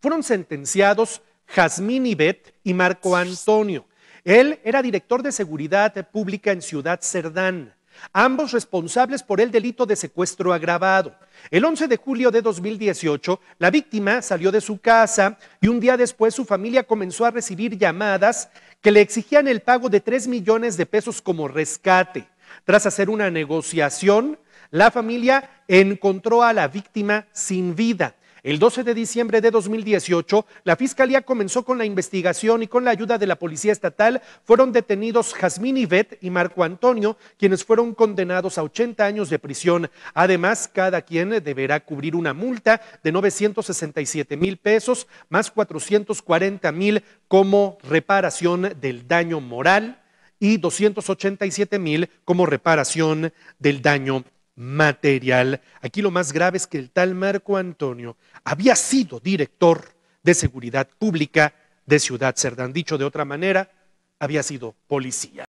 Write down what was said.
Fueron sentenciados Jazmín Ibet y Marco Antonio. Él era director de seguridad pública en Ciudad Cerdán, ambos responsables por el delito de secuestro agravado. El 11 de julio de 2018, la víctima salió de su casa y un día después su familia comenzó a recibir llamadas que le exigían el pago de 3 millones de pesos como rescate. Tras hacer una negociación, la familia encontró a la víctima sin vida. El 12 de diciembre de 2018, la Fiscalía comenzó con la investigación y con la ayuda de la Policía Estatal fueron detenidos Jazmín Ivet y Marco Antonio, quienes fueron condenados a 80 años de prisión. Además, cada quien deberá cubrir una multa de 967 mil pesos más 440 mil como reparación del daño moral y 287 mil como reparación del daño material. Aquí lo más grave es que el tal Marco Antonio había sido director de seguridad pública de Ciudad Cerdán. Dicho de otra manera, había sido policía.